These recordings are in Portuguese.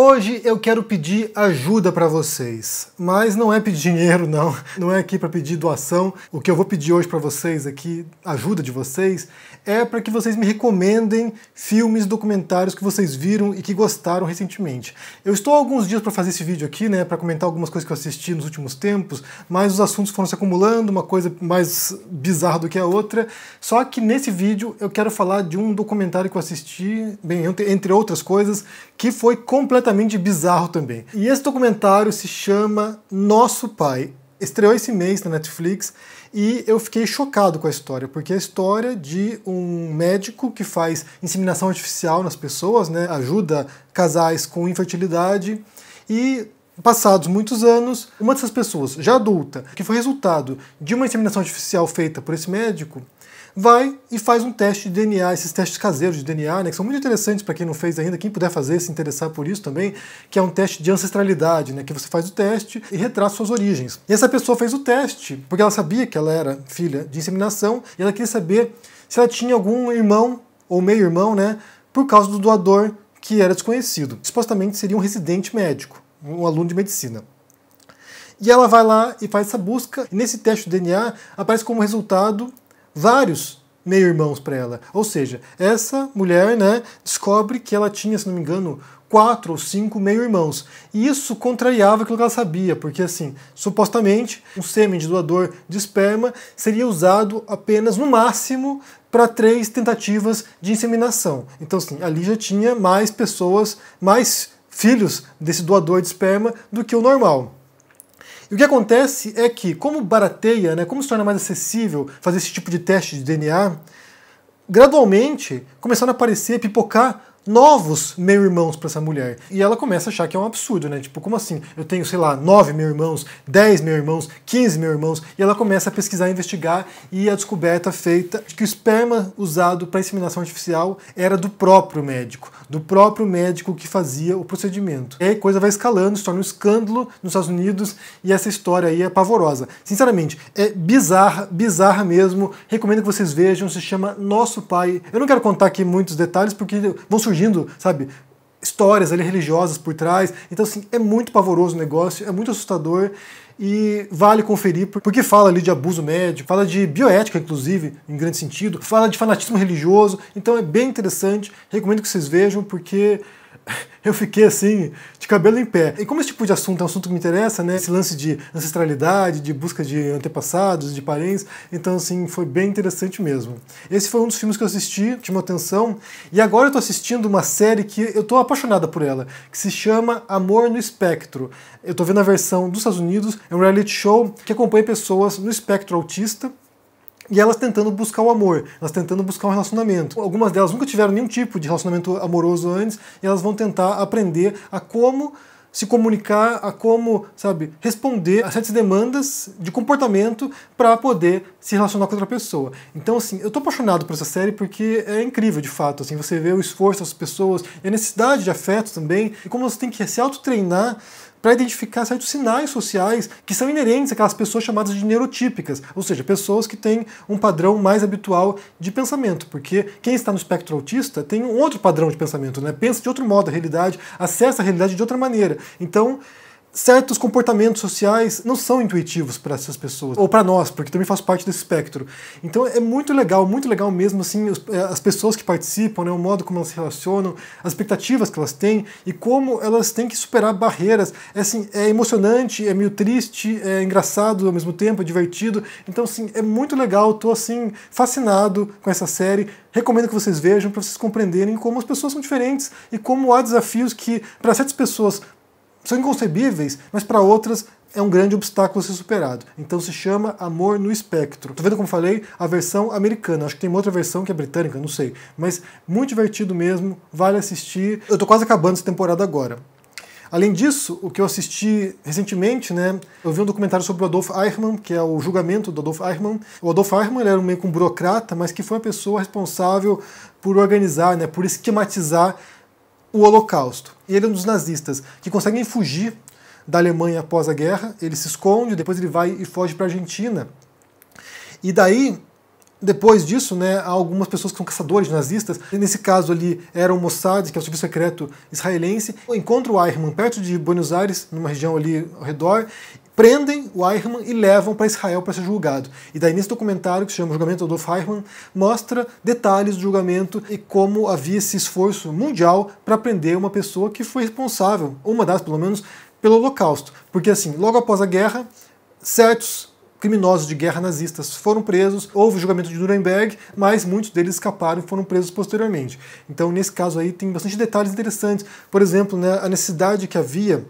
Hoje eu quero pedir ajuda para vocês, mas não é pedir dinheiro não, não é aqui para pedir doação. O que eu vou pedir hoje para vocês aqui, ajuda de vocês, é para que vocês me recomendem filmes, documentários que vocês viram e que gostaram recentemente. Eu estou há alguns dias para fazer esse vídeo aqui, né, para comentar algumas coisas que eu assisti nos últimos tempos, mas os assuntos foram se acumulando, uma coisa mais bizarra do que a outra. Só que nesse vídeo eu quero falar de um documentário que eu assisti, bem, entre outras coisas, que foi completamente completamente bizarro também. E esse documentário se chama Nosso Pai. Estreou esse mês na Netflix e eu fiquei chocado com a história, porque é a história de um médico que faz inseminação artificial nas pessoas, né, ajuda casais com infertilidade e passados muitos anos, uma dessas pessoas, já adulta, que foi resultado de uma inseminação artificial feita por esse médico, vai e faz um teste de DNA, esses testes caseiros de DNA, né, que são muito interessantes para quem não fez ainda, quem puder fazer, se interessar por isso também, que é um teste de ancestralidade, né, que você faz o teste e retrata suas origens. E essa pessoa fez o teste porque ela sabia que ela era filha de inseminação e ela queria saber se ela tinha algum irmão ou meio-irmão, né, por causa do doador que era desconhecido. Supostamente seria um residente médico, um aluno de medicina. E ela vai lá e faz essa busca, e nesse teste de DNA aparece como resultado vários meio-irmãos para ela. Ou seja, essa mulher né, descobre que ela tinha, se não me engano, quatro ou cinco meio-irmãos. E isso contrariava aquilo que ela sabia, porque assim, supostamente, um sêmen de doador de esperma seria usado apenas no máximo para três tentativas de inseminação. Então, assim, ali já tinha mais pessoas, mais filhos desse doador de esperma do que o normal. E o que acontece é que, como barateia, né, como se torna mais acessível fazer esse tipo de teste de DNA, gradualmente começaram a aparecer, pipocar novos meio irmãos para essa mulher. E ela começa a achar que é um absurdo, né? Tipo, como assim? Eu tenho, sei lá, nove meio irmãos, dez meio irmãos, quinze meio irmãos. E ela começa a pesquisar, a investigar e a descoberta feita de que o esperma usado para inseminação artificial era do próprio médico, do próprio médico que fazia o procedimento. E aí a coisa vai escalando, se torna um escândalo nos Estados Unidos e essa história aí é pavorosa. Sinceramente, é bizarra, bizarra mesmo. Recomendo que vocês vejam, se chama Nosso Pai. Eu não quero contar aqui muitos detalhes porque vão surgir surgindo, sabe, histórias ali religiosas por trás. Então, assim, é muito pavoroso o negócio, é muito assustador e vale conferir, porque fala ali de abuso médico, fala de bioética, inclusive, em grande sentido, fala de fanatismo religioso, então é bem interessante, recomendo que vocês vejam, porque eu fiquei assim, de cabelo em pé. E como esse tipo de assunto é um assunto que me interessa, né? Esse lance de ancestralidade, de busca de antepassados, de parentes, então assim, foi bem interessante mesmo. Esse foi um dos filmes que eu assisti, que chamou atenção, e agora eu tô assistindo uma série que eu tô apaixonada por ela, que se chama Amor no Espectro. Eu tô vendo a versão dos Estados Unidos, é um reality show que acompanha pessoas no espectro autista, e elas tentando buscar o amor, elas tentando buscar um relacionamento. Algumas delas nunca tiveram nenhum tipo de relacionamento amoroso antes, e elas vão tentar aprender a como se comunicar, a como, sabe, responder a certas demandas de comportamento para poder se relacionar com outra pessoa. Então, assim, eu tô apaixonado por essa série porque é incrível, de fato, assim, você vê o esforço das pessoas e a necessidade de afeto também, e como você tem que se autotreinar para identificar certos sinais sociais que são inerentes àquelas pessoas chamadas de neurotípicas, ou seja, pessoas que têm um padrão mais habitual de pensamento, porque quem está no espectro autista tem um outro padrão de pensamento, né? pensa de outro modo a realidade, acessa a realidade de outra maneira. Então, certos comportamentos sociais não são intuitivos para essas pessoas, ou para nós, porque também faz parte desse espectro. Então é muito legal, muito legal mesmo, assim, eh, as pessoas que participam, né, o modo como elas se relacionam, as expectativas que elas têm e como elas têm que superar barreiras. É, assim, é emocionante, é meio triste, é engraçado ao mesmo tempo, é divertido. Então, assim, é muito legal, tô, assim, fascinado com essa série. Recomendo que vocês vejam para vocês compreenderem como as pessoas são diferentes e como há desafios que, para certas pessoas, são inconcebíveis, mas para outras é um grande obstáculo a ser superado. Então se chama Amor no Espectro. Tô vendo como falei a versão americana. Acho que tem uma outra versão que é britânica, não sei. Mas muito divertido mesmo, vale assistir. Eu tô quase acabando essa temporada agora. Além disso, o que eu assisti recentemente, né, eu vi um documentário sobre o Adolf Eichmann, que é o julgamento do Adolf Eichmann. O Adolf Eichmann era um meio que um burocrata, mas que foi uma pessoa responsável por organizar, né, por esquematizar o Holocausto. E ele é um dos nazistas que conseguem fugir da Alemanha após a guerra, ele se esconde, depois ele vai e foge para a Argentina. E daí, depois disso, né, há algumas pessoas que são caçadores nazistas, e nesse caso ali era o Mossad, que é o serviço secreto israelense, encontra o Eichmann perto de Buenos Aires, numa região ali ao redor, prendem o Eichmann e levam para Israel para ser julgado. E daí nesse documentário, que se chama Julgamento Adolf Eichmann, mostra detalhes do julgamento e como havia esse esforço mundial para prender uma pessoa que foi responsável, uma das pelo menos, pelo Holocausto. Porque assim, logo após a guerra, certos criminosos de guerra nazistas foram presos, houve o julgamento de Nuremberg, mas muitos deles escaparam e foram presos posteriormente. Então, nesse caso aí, tem bastante detalhes interessantes. Por exemplo, né, a necessidade que havia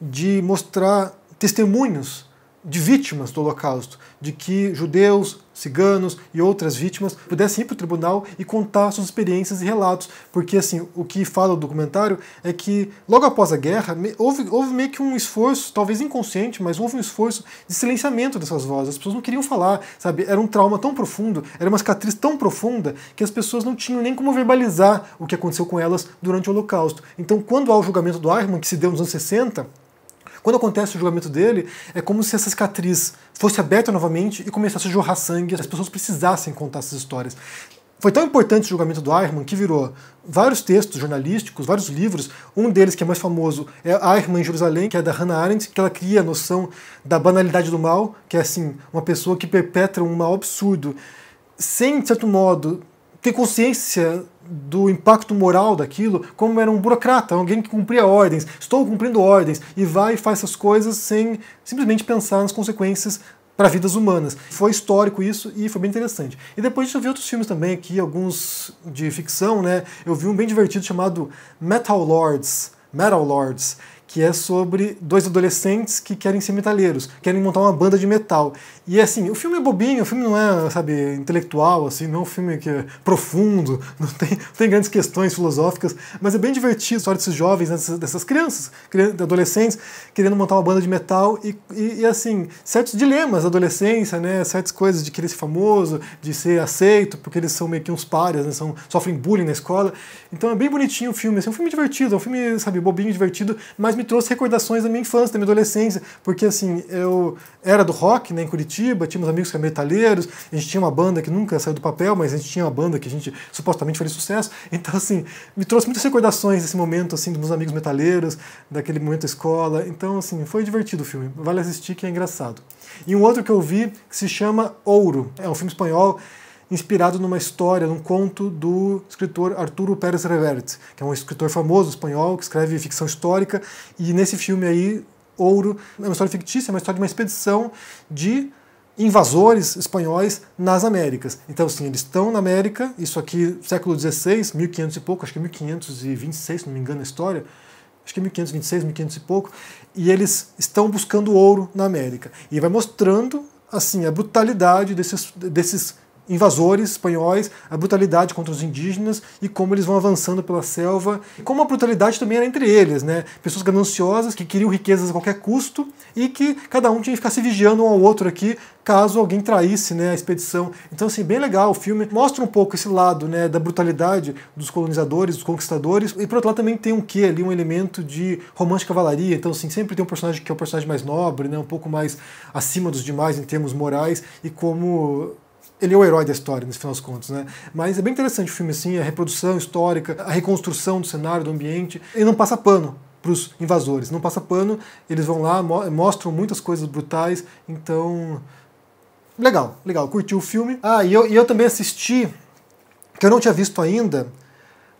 de mostrar testemunhos de vítimas do Holocausto, de que judeus, ciganos e outras vítimas pudessem ir para o tribunal e contar suas experiências e relatos, porque assim, o que fala o documentário é que logo após a guerra houve, houve meio que um esforço, talvez inconsciente, mas houve um esforço de silenciamento dessas vozes, as pessoas não queriam falar, sabe, era um trauma tão profundo, era uma cicatriz tão profunda que as pessoas não tinham nem como verbalizar o que aconteceu com elas durante o Holocausto. Então, quando há o julgamento do Eichmann, que se deu nos anos 60, quando acontece o julgamento dele, é como se essa cicatriz fosse aberta novamente e começasse a jorrar sangue, as pessoas precisassem contar essas histórias. Foi tão importante o julgamento do Eichmann que virou vários textos jornalísticos, vários livros. Um deles, que é mais famoso, é Eichmann em Jerusalém, que é da Hannah Arendt, que ela cria a noção da banalidade do mal, que é assim, uma pessoa que perpetra um mal absurdo, sem, de certo modo, ter consciência do impacto moral daquilo, como era um burocrata, alguém que cumpria ordens, estou cumprindo ordens, e vai e faz essas coisas sem simplesmente pensar nas consequências para vidas humanas. Foi histórico isso e foi bem interessante. E depois disso eu vi outros filmes também aqui, alguns de ficção, né? Eu vi um bem divertido chamado Metal Lords, Metal Lords, que é sobre dois adolescentes que querem ser metaleiros, querem montar uma banda de metal. E assim, o filme é bobinho, o filme não é, sabe, intelectual, assim, não é um filme que é profundo, não tem, não tem grandes questões filosóficas, mas é bem divertido a história desses jovens, dessas, dessas crianças, adolescentes, querendo montar uma banda de metal e, e, e, assim, certos dilemas da adolescência, né, certas coisas de querer ser famoso, de ser aceito, porque eles são meio que uns párias, né, são, sofrem bullying na escola. Então é bem bonitinho o filme, assim, é um filme divertido, é um filme, sabe, bobinho, divertido, mas mas me trouxe recordações da minha infância, da minha adolescência, porque assim, eu era do rock, né, em Curitiba, tínhamos amigos que eram metalheiros, a gente tinha uma banda que nunca saiu do papel, mas a gente tinha uma banda que a gente supostamente fez sucesso, então assim, me trouxe muitas recordações desse momento, assim, dos meus amigos metaleiros, daquele momento da escola, então assim, foi divertido o filme, vale assistir que é engraçado. E um outro que eu vi que se chama Ouro, é um filme espanhol, inspirado numa história, num conto do escritor Arturo Pérez Reverte, que é um escritor famoso espanhol que escreve ficção histórica. E nesse filme aí, Ouro, é uma história fictícia, é uma história de uma expedição de invasores espanhóis nas Américas. Então, assim, eles estão na América, isso aqui, século XVI, 1500 e pouco, acho que 1526, é se não me engano a história, acho que 1526, é 1500 e pouco, e eles estão buscando ouro na América. E vai mostrando, assim, a brutalidade desses, desses invasores espanhóis, a brutalidade contra os indígenas e como eles vão avançando pela selva, e como a brutalidade também era entre eles, né? Pessoas gananciosas que queriam riquezas a qualquer custo e que cada um tinha que ficar se vigiando um ao outro aqui caso alguém traísse, né, a expedição. Então assim, bem legal o filme, mostra um pouco esse lado, né, da brutalidade dos colonizadores, dos conquistadores, e por outro lado também tem um quê ali, um elemento de romântica cavalaria, então assim, sempre tem um personagem que é o um personagem mais nobre, né, um pouco mais acima dos demais em termos morais e como ele é o herói da história, nesse final das contas, né? Mas é bem interessante o filme, assim, a reprodução histórica, a reconstrução do cenário, do ambiente. Ele não passa pano para os invasores, não passa pano, eles vão lá, mo mostram muitas coisas brutais, então... Legal, legal, curtiu o filme. Ah, e eu, e eu também assisti, que eu não tinha visto ainda,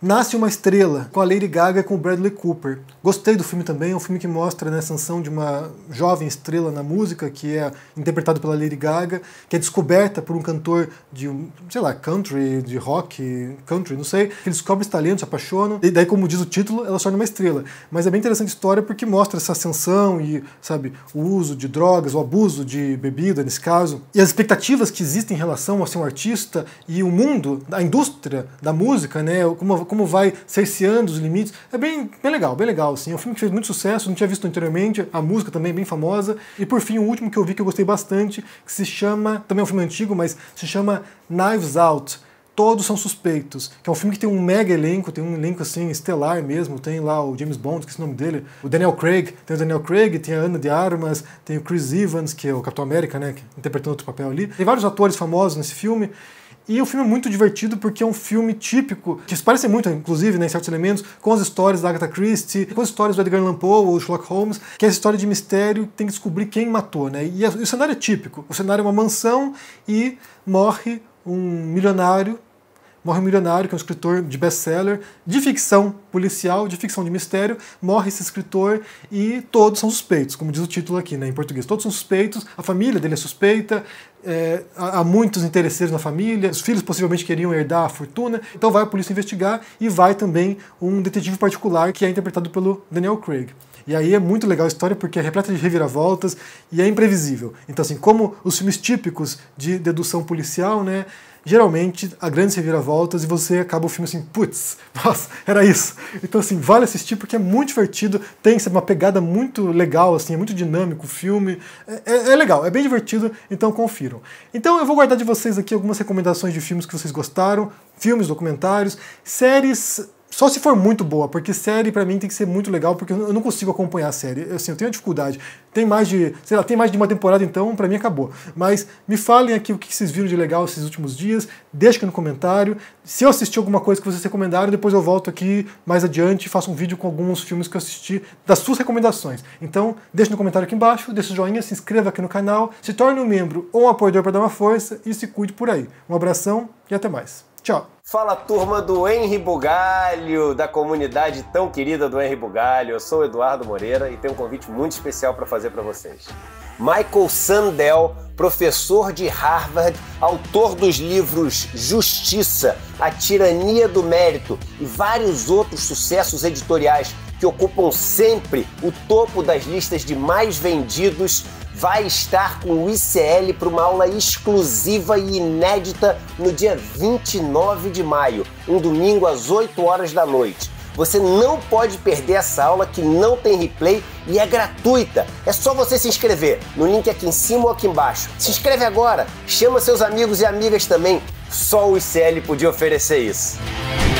Nasce uma estrela com a Lady Gaga e com o Bradley Cooper. Gostei do filme também, é um filme que mostra né, a ascensão de uma jovem estrela na música, que é interpretado pela Lady Gaga, que é descoberta por um cantor de, sei lá, country, de rock, country, não sei, que descobre esse talento, se apaixona, e daí, como diz o título, ela se torna uma estrela. Mas é bem interessante a história porque mostra essa ascensão e, sabe, o uso de drogas, o abuso de bebida, nesse caso, e as expectativas que existem em relação a ser um artista e o mundo, a indústria da música, né, como como vai cerceando os limites. É bem, bem legal, bem legal. Assim. É um filme que fez muito sucesso, não tinha visto anteriormente, a música também é bem famosa. E por fim, o último que eu vi que eu gostei bastante, que se chama, também é um filme antigo, mas se chama Knives Out. Todos São Suspeitos, que é um filme que tem um mega elenco, tem um elenco assim estelar mesmo, tem lá o James Bond, que é o nome dele, o Daniel Craig, tem o Daniel Craig, tem a Ana de Armas, tem o Chris Evans, que é o Capitão América, né, interpretando outro papel ali. Tem vários atores famosos nesse filme. E o filme é muito divertido porque é um filme típico, que se parece muito, inclusive, né, em certos elementos, com as histórias da Agatha Christie, com as histórias do Edgar Allan Poe ou Sherlock Holmes, que é essa história de mistério, tem que descobrir quem matou, né? e o cenário é típico. O cenário é uma mansão e morre um milionário Morre um milionário, que é um escritor de best-seller, de ficção policial, de ficção de mistério. Morre esse escritor e todos são suspeitos, como diz o título aqui né, em português. Todos são suspeitos, a família dele é suspeita, é, há muitos interesseiros na família, os filhos possivelmente queriam herdar a fortuna. Então vai a polícia investigar e vai também um detetive particular que é interpretado pelo Daniel Craig. E aí é muito legal a história porque é repleta de reviravoltas e é imprevisível. Então, assim, como os filmes típicos de dedução policial, né? geralmente há grandes reviravoltas e você acaba o filme assim, putz, nossa, era isso. Então, assim, vale assistir porque é muito divertido, tem uma pegada muito legal, assim, é muito dinâmico o filme. É, é, é legal, é bem divertido, então confiram. Então, eu vou guardar de vocês aqui algumas recomendações de filmes que vocês gostaram, filmes, documentários, séries só se for muito boa, porque série para mim tem que ser muito legal, porque eu não consigo acompanhar a série. Assim, eu tenho dificuldade. Tem mais de, sei lá, tem mais de uma temporada então, para mim acabou. Mas me falem aqui o que vocês viram de legal esses últimos dias, deixem aqui no comentário. Se eu assisti alguma coisa que vocês recomendaram, depois eu volto aqui mais adiante e faço um vídeo com alguns filmes que eu assisti das suas recomendações. Então, deixa no comentário aqui embaixo, deixa o joinha, se inscreva aqui no canal, se torne um membro ou um apoiador para dar uma força e se cuide por aí. Um abração e até mais. Tchau. Fala turma do Henri Bugalho, da comunidade tão querida do Henri Bugalho. Eu sou o Eduardo Moreira e tenho um convite muito especial para fazer para vocês. Michael Sandel, professor de Harvard, autor dos livros Justiça, A Tirania do Mérito e vários outros sucessos editoriais que ocupam sempre o topo das listas de mais vendidos vai estar com o ICL para uma aula exclusiva e inédita no dia 29 de maio, um domingo às 8 horas da noite. Você não pode perder essa aula que não tem replay e é gratuita. É só você se inscrever no link aqui em cima ou aqui embaixo. Se inscreve agora, chama seus amigos e amigas também. Só o ICL podia oferecer isso.